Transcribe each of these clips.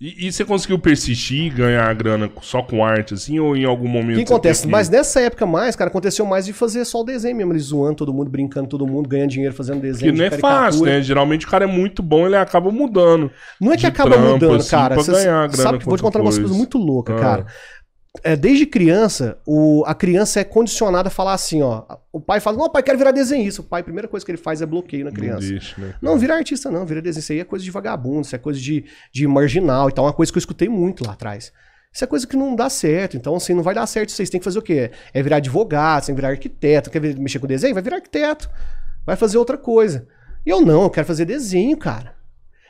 E, e, você conseguiu persistir, ganhar a grana só com arte, assim, ou em algum momento. O que acontece? Que... Mas nessa época mais, cara, aconteceu mais de fazer só o desenho mesmo. ele zoando todo mundo, brincando todo mundo, ganhando dinheiro fazendo desenho. Que de não é fácil, né? Geralmente o cara é muito bom, ele acaba mudando. Não é que acaba trampo, mudando, assim, cara. Pra você ganhar grana sabe, vou te contar coisa. uma coisa muito louca, ah. cara é, desde criança, o, a criança é condicionada a falar assim, ó. O pai fala, não, pai, quero virar desenhista. O pai, a primeira coisa que ele faz é bloqueio na criança. Não, deixa, né? não vira artista, não, vira desenhista. Isso aí é coisa de vagabundo, isso é coisa de, de marginal e tal. Uma coisa que eu escutei muito lá atrás. Isso é coisa que não dá certo. Então, assim, não vai dar certo. Vocês têm que fazer o quê? É virar advogado, tem que virar arquiteto. Quer mexer com desenho? Vai virar arquiteto. Vai fazer outra coisa. E eu não, eu quero fazer desenho, cara.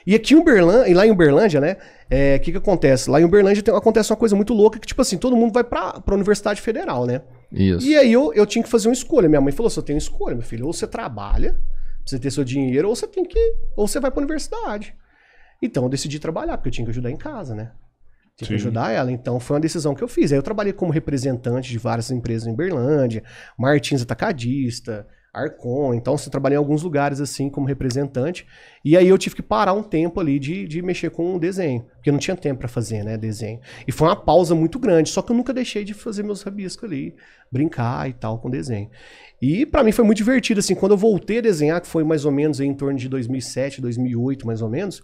E aqui em Uberlândia, e lá em Uberlândia, né? O é, que, que acontece? Lá em Uberlândia tem, acontece uma coisa muito louca que, tipo assim, todo mundo vai pra, pra Universidade Federal, né? Isso. E aí eu, eu tinha que fazer uma escolha. Minha mãe falou: você tem uma escolha, meu filho, ou você trabalha pra você ter seu dinheiro, ou você tem que. Ou você vai pra universidade. Então eu decidi trabalhar, porque eu tinha que ajudar em casa, né? Tinha Sim. que ajudar ela. Então foi uma decisão que eu fiz. Aí eu trabalhei como representante de várias empresas em Berlândia, Martins Atacadista, Arcon. Então, você trabalhei em alguns lugares assim como representante. E aí eu tive que parar um tempo ali de, de mexer com o desenho, porque não tinha tempo para fazer, né, desenho. E foi uma pausa muito grande, só que eu nunca deixei de fazer meus rabiscos ali, brincar e tal com desenho. E para mim foi muito divertido assim, quando eu voltei a desenhar, que foi mais ou menos em torno de 2007, 2008, mais ou menos,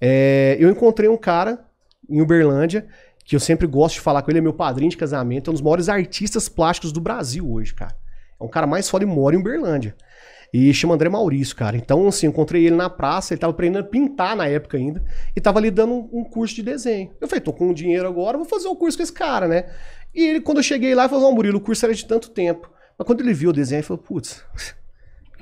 é, eu encontrei um cara em Uberlândia que eu sempre gosto de falar com ele, é meu padrinho de casamento, é um dos maiores artistas plásticos do Brasil hoje, cara. É um cara mais foda e mora em Uberlândia. E chama André Maurício, cara. Então, assim, encontrei ele na praça, ele tava aprendendo a pintar na época ainda, e tava ali dando um, curso de desenho. Eu falei, tô com dinheiro agora, vou fazer o um curso com esse cara, né? E ele, quando eu cheguei lá, falou, não, Murilo, o curso era de tanto tempo. Mas quando ele viu o desenho, ele falou, putz,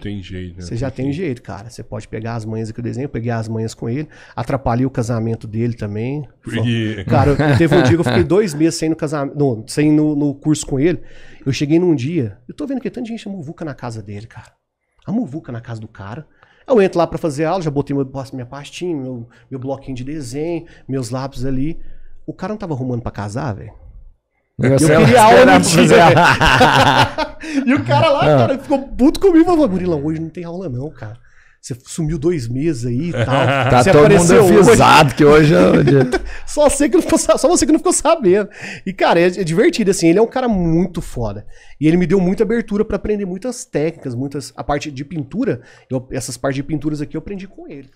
tem jeito, né? Você já tem jeito, cara. Você pode pegar as manhas que eu desenho, eu peguei as manhas com ele, atrapalhei o casamento dele também. Peguei. Cara, teve um dia que eu fiquei dois meses sem no casamento, não, sem no, no, curso com ele. Eu cheguei num dia, eu tô vendo que tanta gente muvuca na casa dele, cara. A muvuca na casa do cara. Eu entro lá para fazer aula, já botei meu, minha pastinha, meu, meu bloquinho de desenho, meus lápis ali. O cara não tava arrumando para casar, velho. Eu, eu queria aula no dia. E o cara lá, cara, ficou puto comigo. Falou, Murilão, hoje não tem aula não, cara. Você sumiu dois meses aí e tal. Tá você todo mundo avisado que hoje é o dia. só, você que não ficou, só você que não ficou sabendo. E, cara, é, é, divertido, assim. Ele é um cara muito foda. E ele me deu muita abertura para aprender muitas técnicas, muitas... A parte de pintura, eu, essas partes de pinturas aqui eu aprendi com ele.